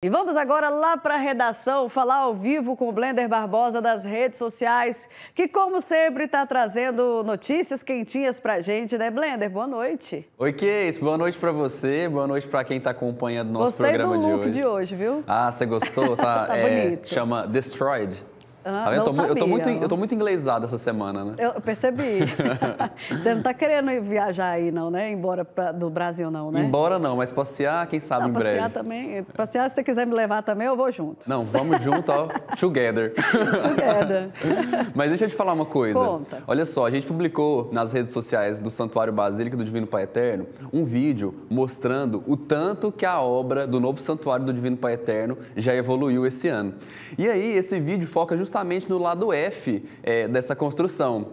E vamos agora lá para a redação, falar ao vivo com o Blender Barbosa das redes sociais, que como sempre está trazendo notícias quentinhas para a gente, né Blender? Boa noite. Oi Keis, boa noite para você, boa noite para quem está acompanhando nosso Gostei programa de hoje. Gostei do look de hoje. de hoje, viu? Ah, você gostou? Tá, tá é, bonito. Chama Destroyed. Ah, tá eu, tô, eu, muito, eu tô muito inglesado essa semana, né? Eu percebi. Você não tá querendo viajar aí, não, né? Embora pra, do Brasil, não, né? Embora não, mas passear, quem sabe não, em breve. Passear também. Passear, se você quiser me levar também, eu vou junto. Não, vamos junto, ó. Together. Together. mas deixa eu te falar uma coisa. Conta. Olha só, a gente publicou nas redes sociais do Santuário Basílica do Divino Pai Eterno um vídeo mostrando o tanto que a obra do novo Santuário do Divino Pai Eterno já evoluiu esse ano. E aí, esse vídeo foca justamente justamente no lado F é, dessa construção.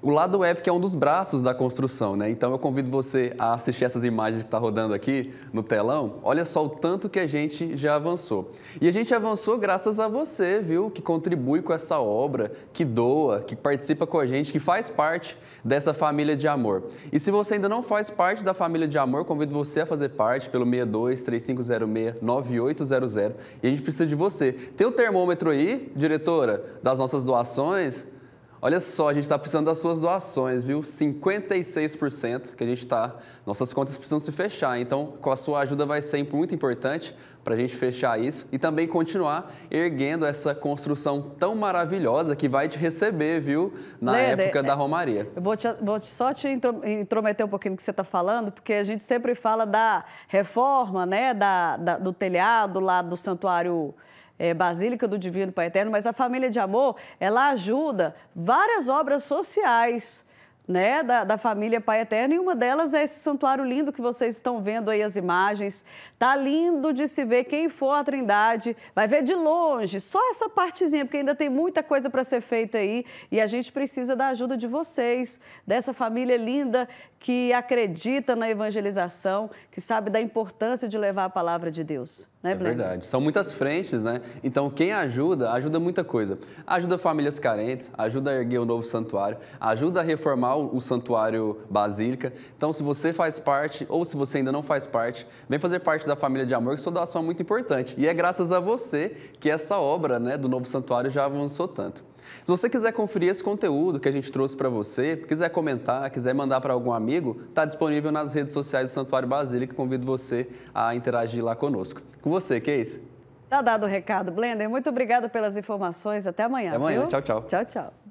O lado web que é um dos braços da construção, né? Então eu convido você a assistir essas imagens que está rodando aqui no telão. Olha só o tanto que a gente já avançou. E a gente avançou graças a você, viu? Que contribui com essa obra, que doa, que participa com a gente, que faz parte dessa família de amor. E se você ainda não faz parte da família de amor, convido você a fazer parte pelo 62 3506 9800. E a gente precisa de você. Tem o um termômetro aí, diretora, das nossas doações? Olha só, a gente está precisando das suas doações, viu? 56% que a gente está. Nossas contas precisam se fechar, então com a sua ajuda vai ser muito importante para a gente fechar isso e também continuar erguendo essa construção tão maravilhosa que vai te receber, viu? Na época da é, Romaria. Eu vou, te, vou te, só te intrometer um pouquinho no que você está falando, porque a gente sempre fala da reforma, né? Da, da do telhado lá do Santuário é, Basílica do Divino Pai Eterno, mas a Família de Amor, ela ajuda várias obras sociais. Né, da, da, família Pai Eterno, e uma delas é esse santuário lindo que vocês estão vendo aí as imagens. Tá lindo de se ver quem for a Trindade, vai ver de longe, só essa partezinha, porque ainda tem muita coisa para ser feita aí e a gente precisa da ajuda de vocês, dessa família linda que acredita na evangelização, que sabe da importância de levar a palavra de Deus. Né, é verdade. São muitas frentes, né? Então, quem ajuda, ajuda muita coisa. Ajuda famílias carentes, ajuda a erguer o novo santuário, ajuda a reformar o santuário basílica. Então, se você faz parte ou se você ainda não faz parte, vem fazer parte da família de amor, que sua doação é muito importante. E é graças a você que essa obra né, do novo santuário já avançou tanto. Se você quiser conferir esse conteúdo que a gente trouxe para você, quiser comentar, quiser mandar para algum amigo, está disponível nas redes sociais do Santuário Basílica. Convido você a interagir lá conosco. Com você, Keis. Tá dado o recado, Blender. Muito obrigado pelas informações. Até amanhã. Até amanhã. Viu? Tchau, tchau. Tchau, tchau.